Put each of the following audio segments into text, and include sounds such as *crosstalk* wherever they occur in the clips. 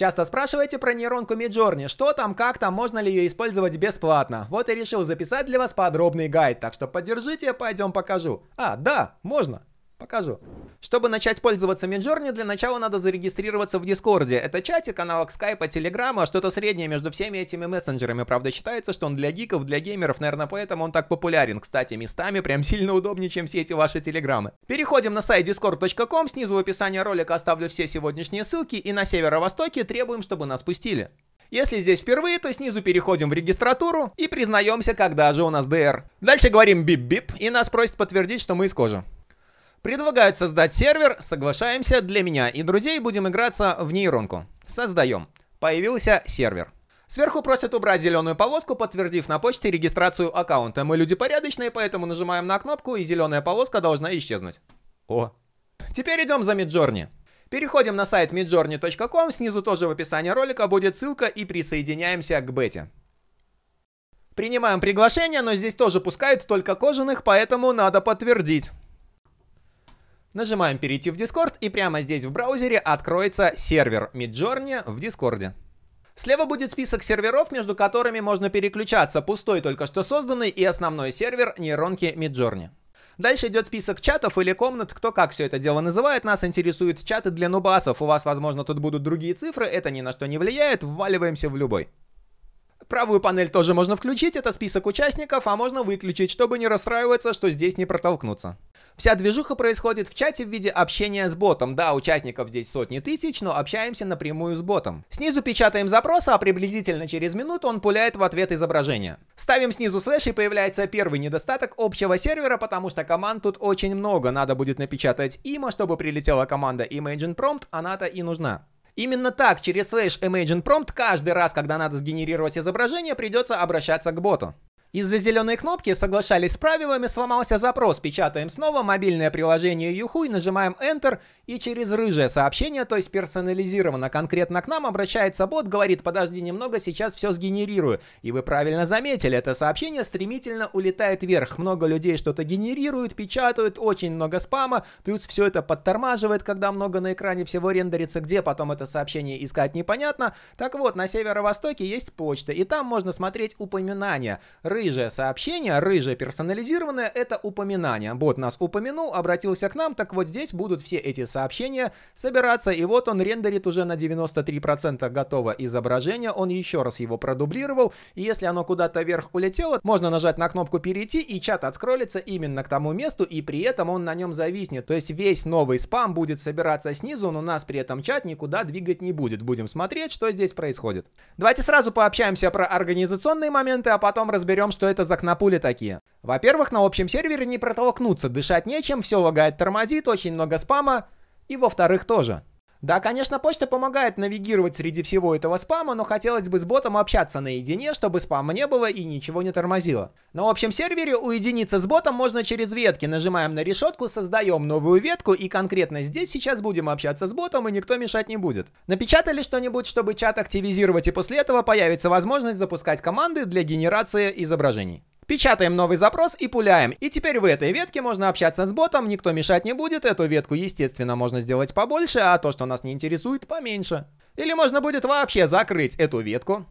Часто спрашиваете про нейронку Midjourney, что там, как там, можно ли ее использовать бесплатно. Вот и решил записать для вас подробный гайд, так что поддержите, пойдем покажу. А, да, можно. Покажу. Чтобы начать пользоваться Midjourney, для начала надо зарегистрироваться в Дискорде. Это чатик, аналог Скайпа, Телеграма, что-то среднее между всеми этими мессенджерами. Правда, считается, что он для гиков, для геймеров, наверное, поэтому он так популярен. Кстати, местами прям *laughs* сильно удобнее, чем все эти ваши телеграммы. Переходим на сайт discord.com, снизу в описании ролика оставлю все сегодняшние ссылки, и на северо-востоке требуем, чтобы нас пустили. Если здесь впервые, то снизу переходим в регистратуру и признаемся, когда же у нас DR. Дальше говорим бип-бип, и нас просят подтвердить, что мы из кожи. Предлагают создать сервер, соглашаемся для меня и друзей, будем играться в нейронку. Создаем. Появился сервер. Сверху просят убрать зеленую полоску, подтвердив на почте регистрацию аккаунта. Мы люди порядочные, поэтому нажимаем на кнопку, и зеленая полоска должна исчезнуть. О. Теперь идем за Midjourney. Переходим на сайт midjourney.com, снизу тоже в описании ролика будет ссылка и присоединяемся к бете. Принимаем приглашение, но здесь тоже пускают только кожаных, поэтому надо подтвердить. Нажимаем «Перейти в Discord» и прямо здесь в браузере откроется сервер Midjourney в Дискорде. Слева будет список серверов, между которыми можно переключаться, пустой только что созданный и основной сервер нейронки Midjourney. Дальше идет список чатов или комнат, кто как все это дело называет. Нас интересуют чаты для нубасов. У вас, возможно, тут будут другие цифры, это ни на что не влияет, вваливаемся в любой. Правую панель тоже можно включить, это список участников, а можно выключить, чтобы не расстраиваться, что здесь не протолкнуться. Вся движуха происходит в чате в виде общения с ботом. Да, участников здесь сотни тысяч, но общаемся напрямую с ботом. Снизу печатаем запрос, а приблизительно через минуту он пуляет в ответ изображение. Ставим снизу слэш и появляется первый недостаток общего сервера, потому что команд тут очень много. Надо будет напечатать има, чтобы прилетела команда Imagine Prompt, она-то и нужна. Именно так, через слэш imagine prompt, каждый раз, когда надо сгенерировать изображение, придется обращаться к боту. Из-за зеленой кнопки соглашались с правилами, сломался запрос, печатаем снова мобильное приложение Юхуй, нажимаем Enter, и через рыжее сообщение, то есть персонализировано конкретно к нам, обращается бот, говорит, подожди немного, сейчас все сгенерирую. И вы правильно заметили, это сообщение стремительно улетает вверх, много людей что-то генерируют, печатают, очень много спама, плюс все это подтормаживает, когда много на экране всего рендерится, где потом это сообщение искать непонятно. Так вот, на северо-востоке есть почта, и там можно смотреть упоминания рыжее сообщение, рыжее персонализированное, это упоминание. Бот нас упомянул, обратился к нам, так вот здесь будут все эти сообщения собираться, и вот он рендерит уже на 93% готово изображение, он еще раз его продублировал, и если оно куда-то вверх улетело, можно нажать на кнопку «Перейти», и чат откроется именно к тому месту, и при этом он на нем зависнет, то есть весь новый спам будет собираться снизу, но нас при этом чат никуда двигать не будет. Будем смотреть, что здесь происходит. Давайте сразу пообщаемся про организационные моменты, а потом разберем том, что это за кнопули такие. Во-первых, на общем сервере не протолкнуться, дышать нечем, все лагает, тормозит, очень много спама. И во-вторых тоже. Да, конечно, почта помогает навигировать среди всего этого спама, но хотелось бы с ботом общаться наедине, чтобы спама не было и ничего не тормозило. На общем сервере уединиться с ботом можно через ветки. Нажимаем на решетку, создаем новую ветку и конкретно здесь сейчас будем общаться с ботом и никто мешать не будет. Напечатали что-нибудь, чтобы чат активизировать и после этого появится возможность запускать команды для генерации изображений. Печатаем новый запрос и пуляем. И теперь в этой ветке можно общаться с ботом, никто мешать не будет. Эту ветку, естественно, можно сделать побольше, а то, что нас не интересует, поменьше. Или можно будет вообще закрыть эту ветку,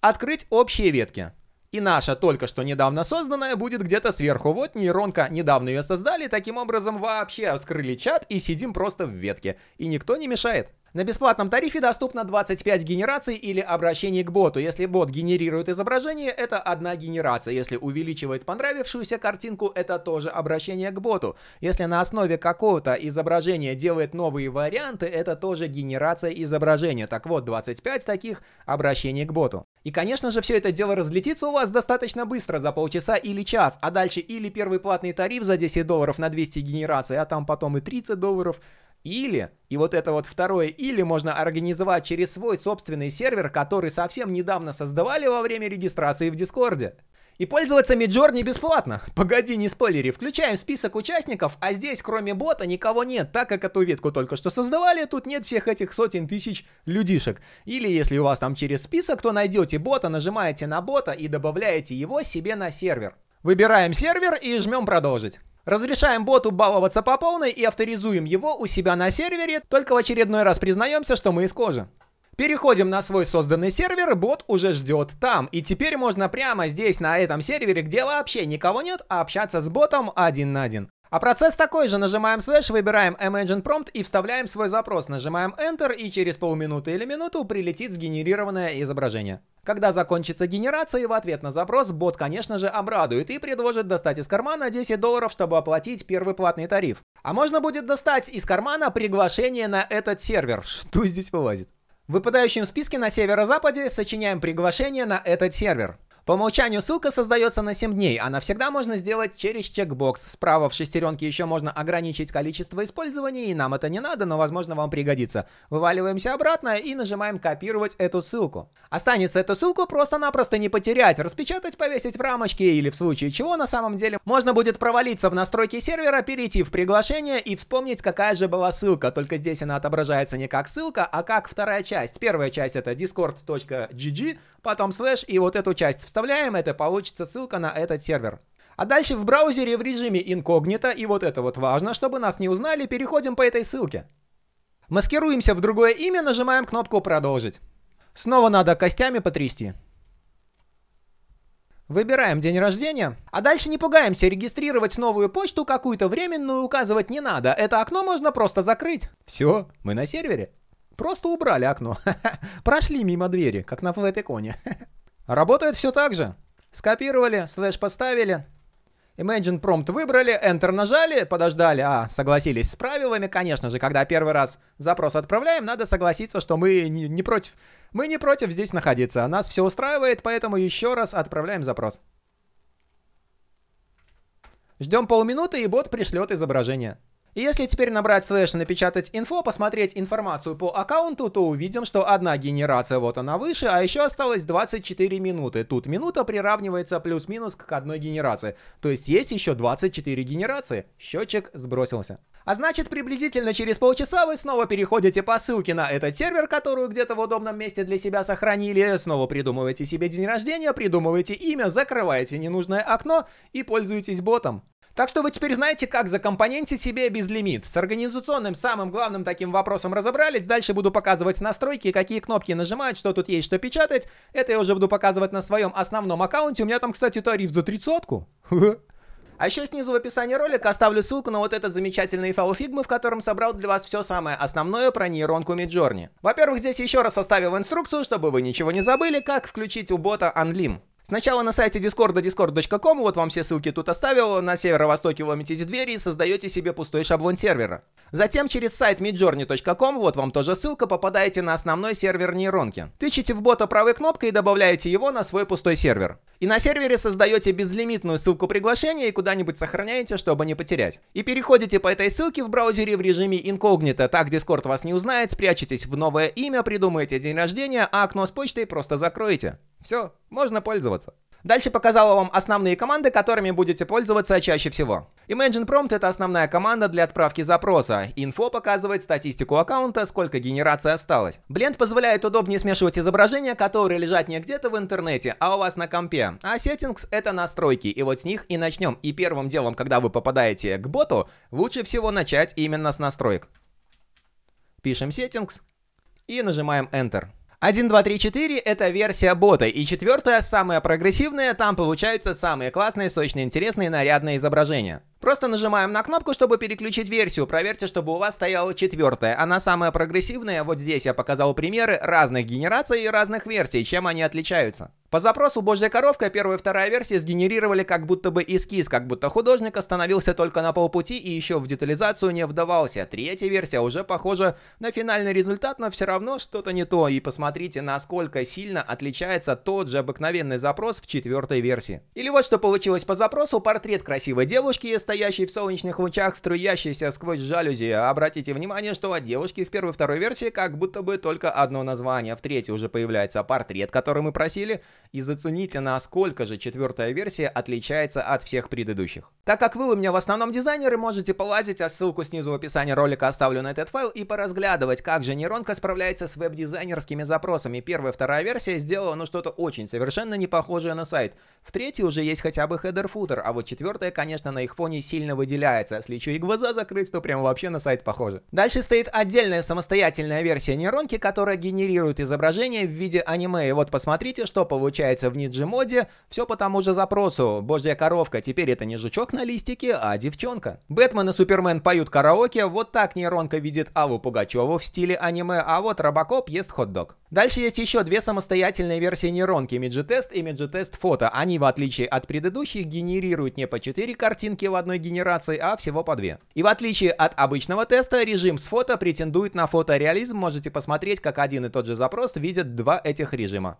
открыть общие ветки. И наша, только что недавно созданная, будет где-то сверху. Вот нейронка, недавно ее создали, таким образом вообще вскрыли чат и сидим просто в ветке. И никто не мешает. На бесплатном тарифе доступно 25 генераций или обращений к боту. Если бот генерирует изображение, это одна генерация. Если увеличивает понравившуюся картинку, это тоже обращение к боту. Если на основе какого-то изображения делает новые варианты, это тоже генерация изображения. Так вот, 25 таких обращений к боту. И, конечно же, все это дело разлетится у вас достаточно быстро, за полчаса или час, а дальше или первый платный тариф за 10 долларов на 200 генераций, а там потом и 30 долларов – или, и вот это вот второе или можно организовать через свой собственный сервер, который совсем недавно создавали во время регистрации в Дискорде. И пользоваться миджор не бесплатно. Погоди, не спойлери. Включаем список участников, а здесь кроме бота никого нет, так как эту ветку только что создавали, тут нет всех этих сотен тысяч людишек. Или если у вас там через список, то найдете бота, нажимаете на бота и добавляете его себе на сервер. Выбираем сервер и жмем продолжить. Разрешаем боту баловаться по полной и авторизуем его у себя на сервере, только в очередной раз признаемся, что мы из кожи. Переходим на свой созданный сервер, бот уже ждет там. И теперь можно прямо здесь, на этом сервере, где вообще никого нет, общаться с ботом один на один. А процесс такой же. Нажимаем слэш, выбираем Imagine Prompt и вставляем свой запрос. Нажимаем Enter и через полминуты или минуту прилетит сгенерированное изображение. Когда закончится генерация, и в ответ на запрос бот, конечно же, обрадует и предложит достать из кармана 10 долларов, чтобы оплатить первый платный тариф. А можно будет достать из кармана приглашение на этот сервер. Что здесь вылазит? В выпадающем списке на северо-западе сочиняем приглашение на этот сервер. По умолчанию ссылка создается на 7 дней, она а всегда можно сделать через чекбокс. Справа в шестеренке еще можно ограничить количество использований, и нам это не надо, но возможно вам пригодится. Вываливаемся обратно и нажимаем копировать эту ссылку. Останется эту ссылку просто-напросто не потерять, распечатать, повесить в рамочке, или в случае чего на самом деле можно будет провалиться в настройки сервера, перейти в приглашение и вспомнить, какая же была ссылка, только здесь она отображается не как ссылка, а как вторая часть. Первая часть это discord.gg, потом слэш и вот эту часть вставляем, это получится ссылка на этот сервер. А дальше в браузере в режиме инкогнито, и вот это вот важно, чтобы нас не узнали, переходим по этой ссылке. Маскируемся в другое имя, нажимаем кнопку «Продолжить». Снова надо костями потрясти. Выбираем день рождения, а дальше не пугаемся, регистрировать новую почту какую-то временную указывать не надо, это окно можно просто закрыть. Все, мы на сервере. Просто убрали окно. *laughs* Прошли мимо двери, как на флэт-иконе. *laughs* Работает все так же. Скопировали, слэш поставили. Imagine Prompt выбрали, Enter нажали, подождали, а, согласились с правилами, конечно же, когда первый раз запрос отправляем, надо согласиться, что мы не, не против, мы не против здесь находиться, нас все устраивает, поэтому еще раз отправляем запрос. Ждем полминуты, и бот пришлет изображение. И если теперь набрать слэш и напечатать инфо, посмотреть информацию по аккаунту, то увидим, что одна генерация вот она выше, а еще осталось 24 минуты. Тут минута приравнивается плюс-минус к одной генерации. То есть есть еще 24 генерации. Счетчик сбросился. А значит, приблизительно через полчаса вы снова переходите по ссылке на этот сервер, которую где-то в удобном месте для себя сохранили, снова придумываете себе день рождения, придумываете имя, закрываете ненужное окно и пользуетесь ботом. Так что вы теперь знаете, как закомпонентить себе безлимит. С организационным самым главным таким вопросом разобрались. Дальше буду показывать настройки, какие кнопки нажимать, что тут есть, что печатать. Это я уже буду показывать на своем основном аккаунте. У меня там, кстати, тариф за тридцатку. А еще снизу в описании ролика оставлю ссылку на вот этот замечательный файл фигмы, в котором собрал для вас все самое основное про нейронку Midjourney. Во-первых, здесь еще раз оставил инструкцию, чтобы вы ничего не забыли, как включить у бота Unlim. Сначала на сайте Discord discord.com, вот вам все ссылки тут оставил, на северо-востоке ломите двери и создаете себе пустой шаблон сервера. Затем через сайт midjourney.com, вот вам тоже ссылка, попадаете на основной сервер нейронки. Тычите в бота правой кнопкой и добавляете его на свой пустой сервер. И на сервере создаете безлимитную ссылку приглашения и куда-нибудь сохраняете, чтобы не потерять. И переходите по этой ссылке в браузере в режиме инкогнито, так Discord вас не узнает, спрячетесь в новое имя, придумаете день рождения, а окно с почтой просто закроете. Все, можно пользоваться. Дальше показала вам основные команды, которыми будете пользоваться чаще всего. Imagine Prompt это основная команда для отправки запроса. Инфо показывает статистику аккаунта, сколько генераций осталось. Blend позволяет удобнее смешивать изображения, которые лежат не где-то в интернете, а у вас на компе. А Settings это настройки, и вот с них и начнем. И первым делом, когда вы попадаете к боту, лучше всего начать именно с настроек. Пишем Settings и нажимаем Enter. 1.2.3.4 — это версия бота, и четвертая, самая прогрессивная, там получаются самые классные, сочные, интересные, нарядные изображения. Просто нажимаем на кнопку, чтобы переключить версию, проверьте, чтобы у вас стояла четвертая, она самая прогрессивная, вот здесь я показал примеры разных генераций и разных версий, чем они отличаются. По запросу «Божья коровка» первая и вторая версии сгенерировали как будто бы эскиз, как будто художник остановился только на полпути и еще в детализацию не вдавался. Третья версия уже похожа на финальный результат, но все равно что-то не то. И посмотрите, насколько сильно отличается тот же обыкновенный запрос в четвертой версии. Или вот что получилось по запросу «Портрет красивой девушки, стоящей в солнечных лучах, струящейся сквозь жалюзи». Обратите внимание, что от девушки в первой и второй версии как будто бы только одно название. В третьей уже появляется портрет, который мы просили – и зацените, насколько же четвертая версия отличается от всех предыдущих. Так как вы у меня в основном дизайнеры, можете полазить, а ссылку снизу в описании ролика оставлю на этот файл, и поразглядывать, как же нейронка справляется с веб-дизайнерскими запросами. Первая, вторая версия сделала ну что-то очень совершенно не похожее на сайт. В третьей уже есть хотя бы хедер-футер, а вот четвертая, конечно, на их фоне сильно выделяется. Если еще и глаза закрыть, то прям вообще на сайт похоже. Дальше стоит отдельная самостоятельная версия нейронки, которая генерирует изображение в виде аниме. И вот посмотрите, что получается в Ниджи моде. Все по тому же запросу. Божья коровка, теперь это не жучок на листике, а девчонка. Бэтмен и Супермен поют караоке, вот так нейронка видит Аллу Пугачеву в стиле аниме, а вот Робокоп ест хот-дог. Дальше есть еще две самостоятельные версии нейронки, миджи-тест и миджи-тест фото. Они в отличие от предыдущих, генерируют не по 4 картинки в одной генерации, а всего по 2. И в отличие от обычного теста, режим с фото претендует на фотореализм, можете посмотреть, как один и тот же запрос видят два этих режима.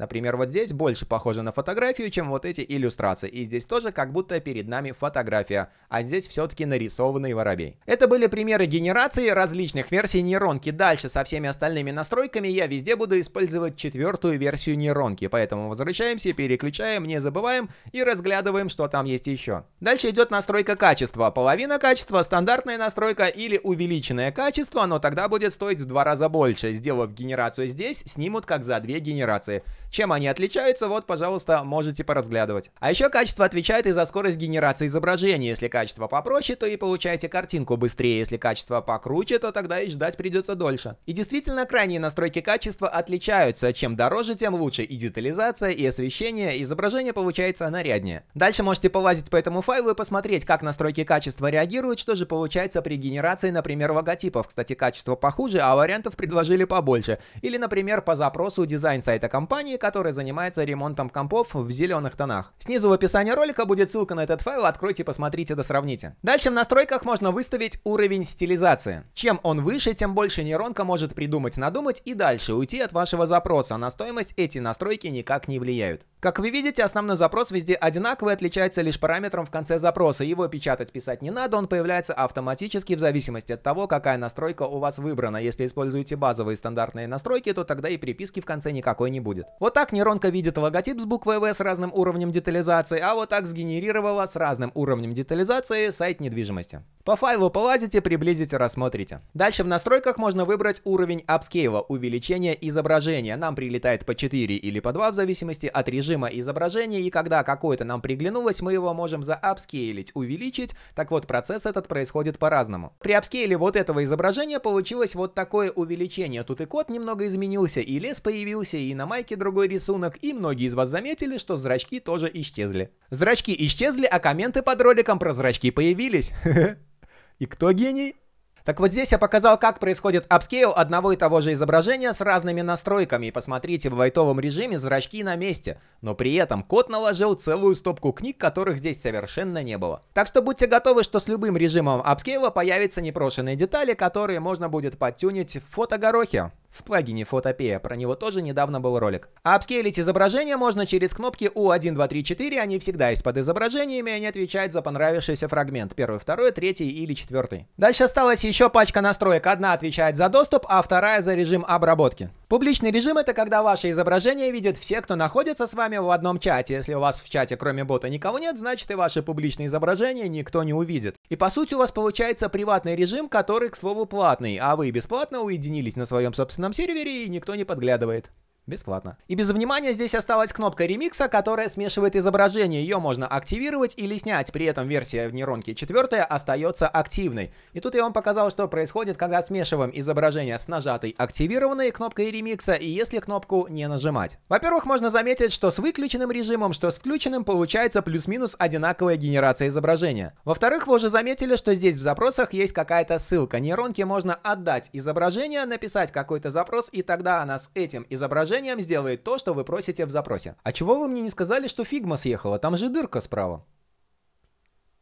Например, вот здесь больше похоже на фотографию, чем вот эти иллюстрации. И здесь тоже как будто перед нами фотография, а здесь все-таки нарисованный воробей. Это были примеры генерации различных версий нейронки. Дальше со всеми остальными настройками я везде буду использовать четвертую версию нейронки. Поэтому возвращаемся, переключаем, не забываем и разглядываем, что там есть еще. Дальше идет настройка качества. Половина качества, стандартная настройка или увеличенное качество, но тогда будет стоить в два раза больше. Сделав генерацию здесь, снимут как за две генерации. Чем они отличаются, вот, пожалуйста, можете поразглядывать. А еще качество отвечает и за скорость генерации изображения. Если качество попроще, то и получаете картинку быстрее. Если качество покруче, то тогда и ждать придется дольше. И действительно, крайние настройки качества отличаются. Чем дороже, тем лучше и детализация, и освещение, и изображение получается наряднее. Дальше можете полазить по этому файлу и посмотреть, как настройки качества реагируют, что же получается при генерации, например, логотипов. Кстати, качество похуже, а вариантов предложили побольше. Или, например, по запросу дизайн сайта компании, который занимается ремонтом компов в зеленых тонах. Снизу в описании ролика будет ссылка на этот файл, откройте, посмотрите да сравните. Дальше в настройках можно выставить уровень стилизации. Чем он выше, тем больше нейронка может придумать, надумать и дальше уйти от вашего запроса. На стоимость эти настройки никак не влияют. Как вы видите, основной запрос везде одинаковый, отличается лишь параметром в конце запроса. Его печатать, писать не надо, он появляется автоматически в зависимости от того, какая настройка у вас выбрана. Если используете базовые стандартные настройки, то тогда и приписки в конце никакой не будет. Вот так нейронка видит логотип с буквой В с разным уровнем детализации, а вот так сгенерировала с разным уровнем детализации сайт недвижимости. По файлу полазите, приблизите, рассмотрите. Дальше в настройках можно выбрать уровень апскейла, увеличение изображения. Нам прилетает по 4 или по 2 в зависимости от режима режима изображения, и когда какое-то нам приглянулось, мы его можем заапскейлить, увеличить. Так вот, процесс этот происходит по-разному. При апскейле вот этого изображения получилось вот такое увеличение. Тут и код немного изменился, и лес появился, и на майке другой рисунок, и многие из вас заметили, что зрачки тоже исчезли. Зрачки исчезли, а комменты под роликом про зрачки появились. *laughs* И кто гений? Так вот здесь я показал, как происходит апскейл одного и того же изображения с разными настройками. И посмотрите, в вайтовом режиме зрачки на месте. Но при этом кот наложил целую стопку книг, которых здесь совершенно не было. Так что будьте готовы, что с любым режимом апскейла появятся непрошенные детали, которые можно будет подтюнить в фотогорохе. В плагине Фотопея про него тоже недавно был ролик. Апскейлить изображение можно через кнопки u 1234 они всегда есть под изображениями, и они отвечают за понравившийся фрагмент, первый, второй, третий или четвертый. Дальше осталась еще пачка настроек, одна отвечает за доступ, а вторая за режим обработки. Публичный режим это когда ваше изображение видят все, кто находится с вами в одном чате. Если у вас в чате кроме бота никого нет, значит и ваше публичное изображение никто не увидит. И по сути у вас получается приватный режим, который, к слову, платный, а вы бесплатно уединились на своем собственном собственном сервере, и никто не подглядывает. Бесплатно. И без внимания здесь осталась кнопка ремикса, которая смешивает изображение. Ее можно активировать или снять. При этом версия в нейронке 4 остается активной. И тут я вам показал, что происходит, когда смешиваем изображение с нажатой активированной кнопкой ремикса и если кнопку не нажимать. Во-первых, можно заметить, что с выключенным режимом, что с включенным получается плюс-минус одинаковая генерация изображения. Во-вторых, вы уже заметили, что здесь в запросах есть какая-то ссылка. Нейронке можно отдать изображение, написать какой-то запрос и тогда она с этим изображением приложением сделает то, что вы просите в запросе. А чего вы мне не сказали, что фигма съехала? Там же дырка справа.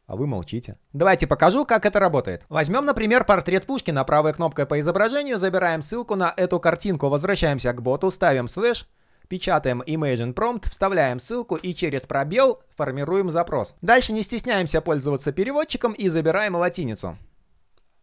А вы молчите. Давайте покажу, как это работает. Возьмем, например, портрет Пушкина. Правой кнопкой по изображению забираем ссылку на эту картинку. Возвращаемся к боту, ставим слэш. Печатаем Imagine Prompt, вставляем ссылку и через пробел формируем запрос. Дальше не стесняемся пользоваться переводчиком и забираем латиницу.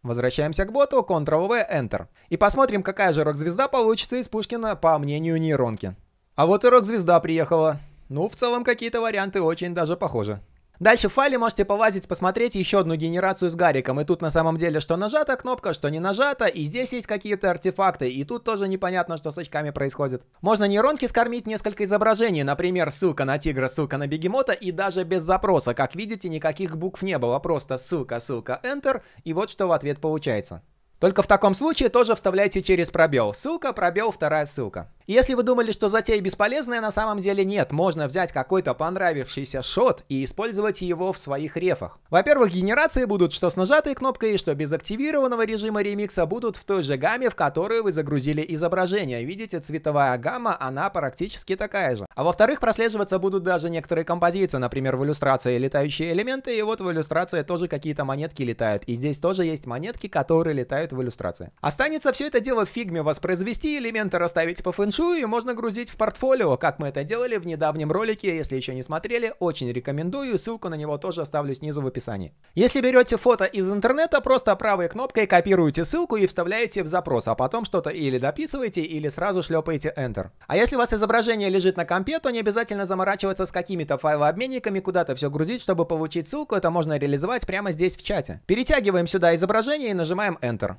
Возвращаемся к боту, Ctrl-V, Enter. И посмотрим, какая же рок-звезда получится из Пушкина, по мнению нейронки. А вот и рок-звезда приехала. Ну, в целом, какие-то варианты очень даже похожи. Дальше в файле можете полазить, посмотреть еще одну генерацию с Гариком. И тут на самом деле, что нажата кнопка, что не нажата. И здесь есть какие-то артефакты. И тут тоже непонятно, что с очками происходит. Можно нейронки скормить несколько изображений. Например, ссылка на тигра, ссылка на бегемота. И даже без запроса. Как видите, никаких букв не было. Просто ссылка, ссылка, Enter. И вот что в ответ получается. Только в таком случае тоже вставляйте через пробел. Ссылка, пробел, вторая ссылка. И если вы думали, что затея бесполезная, на самом деле нет. Можно взять какой-то понравившийся шот и использовать его в своих рефах. Во-первых, генерации будут что с нажатой кнопкой, что без активированного режима ремикса будут в той же гамме, в которую вы загрузили изображение. Видите, цветовая гамма, она практически такая же. А во-вторых, прослеживаться будут даже некоторые композиции, например, в иллюстрации летающие элементы, и вот в иллюстрации тоже какие-то монетки летают. И здесь тоже есть монетки, которые летают в иллюстрации. Останется все это дело в фигме воспроизвести, элементы расставить по фэншую, большую и можно грузить в портфолио, как мы это делали в недавнем ролике, если еще не смотрели, очень рекомендую, ссылку на него тоже оставлю снизу в описании. Если берете фото из интернета, просто правой кнопкой копируете ссылку и вставляете в запрос, а потом что-то или дописываете, или сразу шлепаете Enter. А если у вас изображение лежит на компе, то не обязательно заморачиваться с какими-то файлообменниками, куда-то все грузить, чтобы получить ссылку, это можно реализовать прямо здесь в чате. Перетягиваем сюда изображение и нажимаем Enter.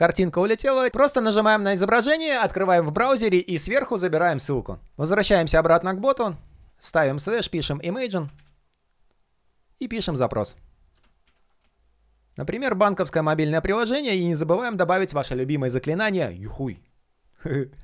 Картинка улетела. Просто нажимаем на изображение, открываем в браузере и сверху забираем ссылку. Возвращаемся обратно к боту. Ставим слэш, пишем Imagine. И пишем запрос. Например, банковское мобильное приложение. И не забываем добавить ваше любимое заклинание «Юхуй». *laughs*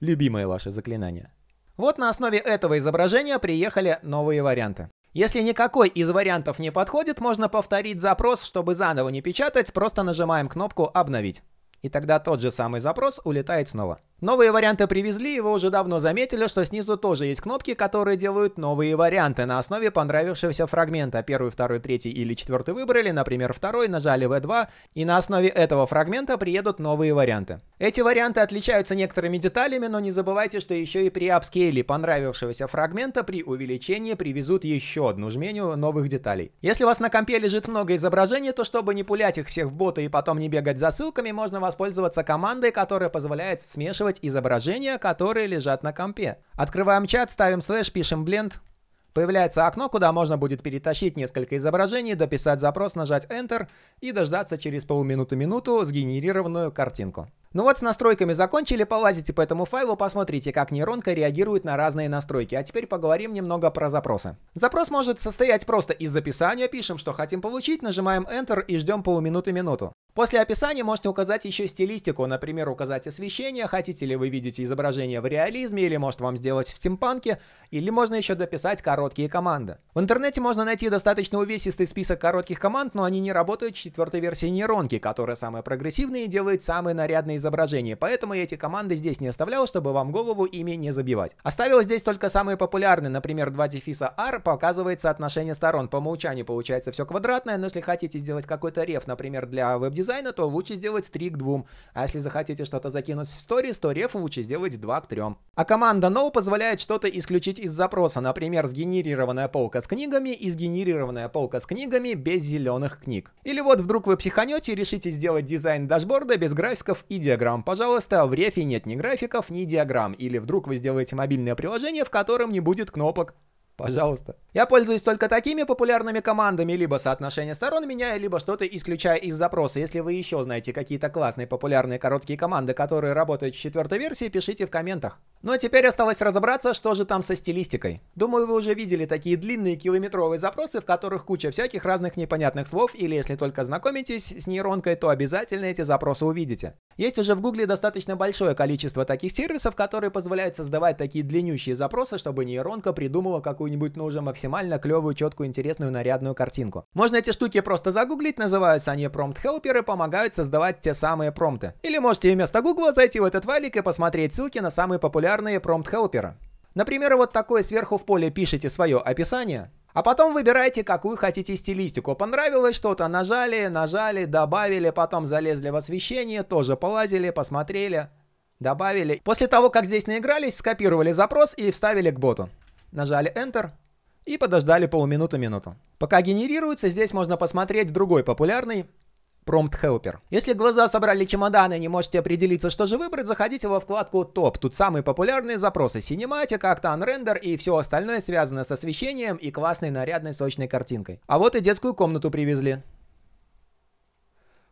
Любимое ваше заклинание. Вот на основе этого изображения приехали новые варианты. Если никакой из вариантов не подходит, можно повторить запрос, чтобы заново не печатать, просто нажимаем кнопку «Обновить». И тогда тот же самый запрос улетает снова. Новые варианты привезли, и вы уже давно заметили, что снизу тоже есть кнопки, которые делают новые варианты на основе понравившегося фрагмента. Первый, второй, третий или четвертый выбрали, например, второй, нажали V2, и на основе этого фрагмента приедут новые варианты. Эти варианты отличаются некоторыми деталями, но не забывайте, что еще и при апскейле понравившегося фрагмента при увеличении привезут еще одну жменю новых деталей. Если у вас на компе лежит много изображений, то чтобы не пулять их всех в боты и потом не бегать за ссылками, можно воспользоваться командой, которая позволяет смешивать изображения, которые лежат на компе. Открываем чат, ставим слэш, пишем blend, Появляется окно, куда можно будет перетащить несколько изображений, дописать запрос, нажать Enter и дождаться через полминуты-минуту сгенерированную картинку. Ну вот с настройками закончили, полазите по этому файлу, посмотрите, как нейронка реагирует на разные настройки. А теперь поговорим немного про запросы. Запрос может состоять просто из описания, пишем, что хотим получить, нажимаем Enter и ждем полуминуты-минуту. После описания можете указать еще стилистику, например, указать освещение, хотите ли вы видеть изображение в реализме, или может вам сделать в стимпанке, или можно еще дописать короткие команды. В интернете можно найти достаточно увесистый список коротких команд, но они не работают в четвертой версии нейронки, которая самая прогрессивная и делает самые нарядные на изображении, поэтому я эти команды здесь не оставлял, чтобы вам голову ими не забивать. Оставил здесь только самые популярные, например, два дефиса R показывает соотношение сторон. По умолчанию получается все квадратное, но если хотите сделать какой-то реф, например, для веб-дизайна, то лучше сделать 3 к 2. А если захотите что-то закинуть в сторис, то реф лучше сделать 2 к 3. А команда no позволяет что-то исключить из запроса, например, сгенерированная полка с книгами и сгенерированная полка с книгами без зеленых книг. Или вот вдруг вы психанете и решите сделать дизайн дашборда без графиков и диаграмм, пожалуйста, в рефе нет ни графиков, ни диаграмм, или вдруг вы сделаете мобильное приложение, в котором не будет кнопок. Пожалуйста. Я пользуюсь только такими популярными командами, либо соотношение сторон меняя, либо что-то исключая из запроса. Если вы еще знаете какие-то классные популярные короткие команды, которые работают в четвертой версии, пишите в комментах. Ну а теперь осталось разобраться, что же там со стилистикой. Думаю, вы уже видели такие длинные километровые запросы, в которых куча всяких разных непонятных слов, или если только знакомитесь с нейронкой, то обязательно эти запросы увидите. Есть уже в гугле достаточно большое количество таких сервисов, которые позволяют создавать такие длиннющие запросы, чтобы нейронка придумала какую какую-нибудь, ну, уже максимально клевую, четкую, интересную, нарядную картинку. Можно эти штуки просто загуглить, называются они prompt промпт и помогают создавать те самые промпты. Или можете вместо гугла зайти в этот валик и посмотреть ссылки на самые популярные prompt хелперы Например, вот такое сверху в поле пишите свое описание, а потом выбирайте, какую хотите стилистику. Понравилось что-то, нажали, нажали, добавили, потом залезли в освещение, тоже полазили, посмотрели, добавили. После того, как здесь наигрались, скопировали запрос и вставили к боту нажали Enter и подождали полминуты-минуту. Пока генерируется, здесь можно посмотреть другой популярный Prompt Helper. Если глаза собрали чемоданы и не можете определиться, что же выбрать, заходите во вкладку Top. Тут самые популярные запросы Cinematic, Octane Render и все остальное связано с освещением и классной нарядной сочной картинкой. А вот и детскую комнату привезли.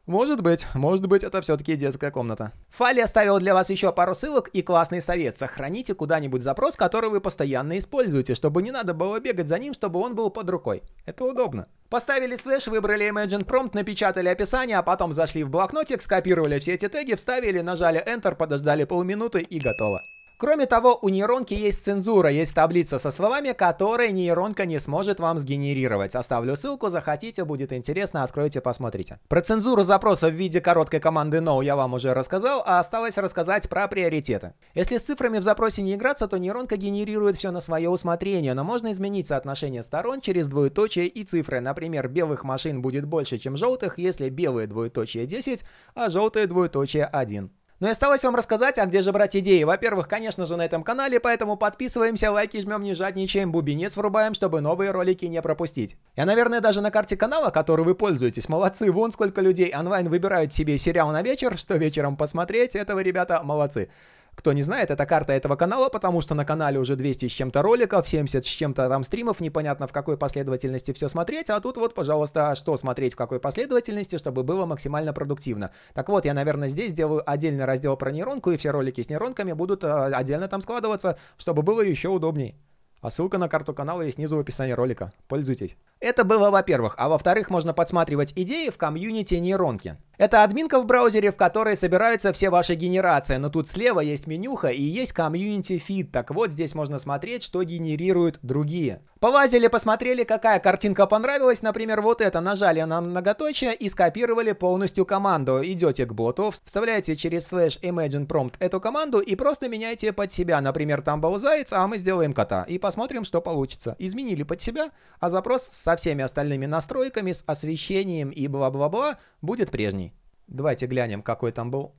Может быть, может быть, это все-таки детская комната. Фалли оставил для вас еще пару ссылок и классный совет. Сохраните куда-нибудь запрос, который вы постоянно используете, чтобы не надо было бегать за ним, чтобы он был под рукой. Это удобно. Поставили слэш, выбрали Imagine Prompt, напечатали описание, а потом зашли в блокнотик, скопировали все эти теги, вставили, нажали Enter, подождали полминуты и готово. Кроме того, у нейронки есть цензура, есть таблица со словами, которые нейронка не сможет вам сгенерировать. Оставлю ссылку, захотите, будет интересно, откройте, посмотрите. Про цензуру запроса в виде короткой команды no я вам уже рассказал, а осталось рассказать про приоритеты. Если с цифрами в запросе не играться, то нейронка генерирует все на свое усмотрение, но можно изменить соотношение сторон через двоеточие и цифры. Например, белых машин будет больше, чем желтых, если белые двоеточие 10, а желтые двоеточие 1. Ну и осталось вам рассказать, а где же брать идеи. Во-первых, конечно же, на этом канале, поэтому подписываемся, лайки жмем, не жадничаем, бубенец врубаем, чтобы новые ролики не пропустить. Я, наверное, даже на карте канала, который вы пользуетесь, молодцы, вон сколько людей онлайн выбирают себе сериал на вечер, что вечером посмотреть, этого, ребята, молодцы. Кто не знает, это карта этого канала, потому что на канале уже 200 с чем-то роликов, 70 с чем-то там стримов, непонятно в какой последовательности все смотреть, а тут вот, пожалуйста, а что смотреть в какой последовательности, чтобы было максимально продуктивно. Так вот, я, наверное, здесь делаю отдельный раздел про нейронку, и все ролики с нейронками будут э, отдельно там складываться, чтобы было еще удобнее. А ссылка на карту канала есть снизу в описании ролика. Пользуйтесь. Это было во-первых. А во-вторых, можно подсматривать идеи в комьюнити нейронки. Это админка в браузере, в которой собираются все ваши генерации, но тут слева есть менюха и есть комьюнити фид, так вот здесь можно смотреть, что генерируют другие. Повазили, посмотрели, какая картинка понравилась, например, вот это, нажали на многоточие и скопировали полностью команду. Идете к боту, вставляете через слэш imagine prompt эту команду и просто меняете под себя, например, там был заяц, а мы сделаем кота, и посмотрим, что получится. Изменили под себя, а запрос со всеми остальными настройками, с освещением и бла-бла-бла будет прежний. Давайте глянем, какой там был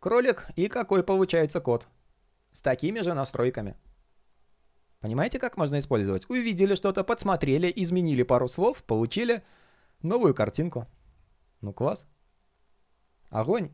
кролик и какой получается код С такими же настройками. Понимаете, как можно использовать? Увидели что-то, подсмотрели, изменили пару слов, получили новую картинку. Ну класс. Огонь.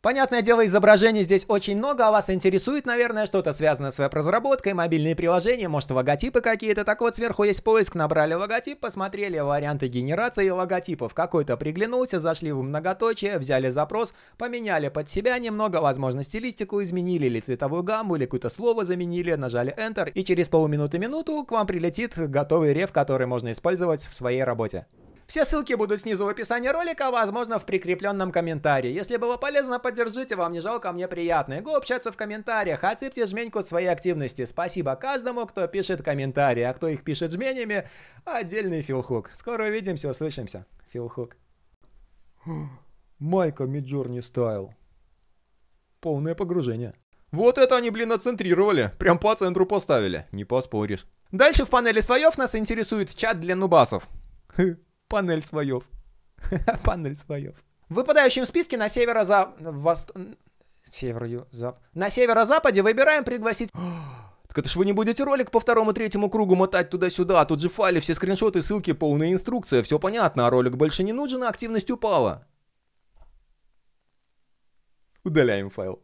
Понятное дело, изображений здесь очень много, а вас интересует, наверное, что-то связанное с веб-разработкой, мобильные приложения, может логотипы какие-то. Так вот, сверху есть поиск, набрали логотип, посмотрели варианты генерации логотипов. Какой-то приглянулся, зашли в многоточие, взяли запрос, поменяли под себя немного, возможно, стилистику изменили, или цветовую гамму, или какое-то слово заменили, нажали Enter, и через полминуты-минуту к вам прилетит готовый реф, который можно использовать в своей работе. Все ссылки будут снизу в описании ролика, а возможно в прикрепленном комментарии. Если было полезно, поддержите, вам не жалко, мне приятно. И общаться в комментариях, отсыпьте жменьку своей активности. Спасибо каждому, кто пишет комментарии, а кто их пишет жменями, отдельный филхук. Скоро увидимся, услышимся. Филхук. Майка Миджорни стайл. Полное погружение. Вот это они, блин, отцентрировали. Прям по центру поставили. Не поспоришь. Дальше в панели слоев нас интересует чат для нубасов. *laughs* Панель своев. *laughs* Панель своев. В выпадающем списке на северо за Вост... Северо-зап... На северо-западе выбираем пригласить... *gasps* Так это ж вы не будете ролик по второму третьему кругу мотать туда-сюда, а тут же файли, все скриншоты, ссылки, полная инструкция, все понятно, а ролик больше не нужен, а активность упала. Удаляем файл.